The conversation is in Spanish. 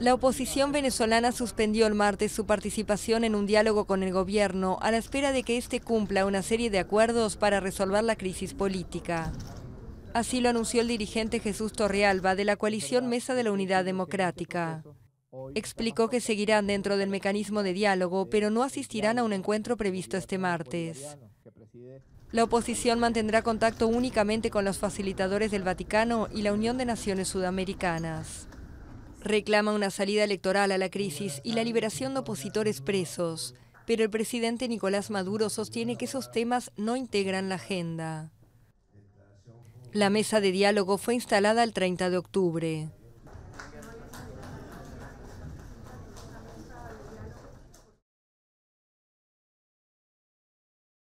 La oposición venezolana suspendió el martes su participación en un diálogo con el gobierno a la espera de que éste cumpla una serie de acuerdos para resolver la crisis política. Así lo anunció el dirigente Jesús Torrealba de la coalición Mesa de la Unidad Democrática. Explicó que seguirán dentro del mecanismo de diálogo, pero no asistirán a un encuentro previsto este martes. La oposición mantendrá contacto únicamente con los facilitadores del Vaticano y la Unión de Naciones Sudamericanas. Reclama una salida electoral a la crisis y la liberación de opositores presos, pero el presidente Nicolás Maduro sostiene que esos temas no integran la agenda. La mesa de diálogo fue instalada el 30 de octubre.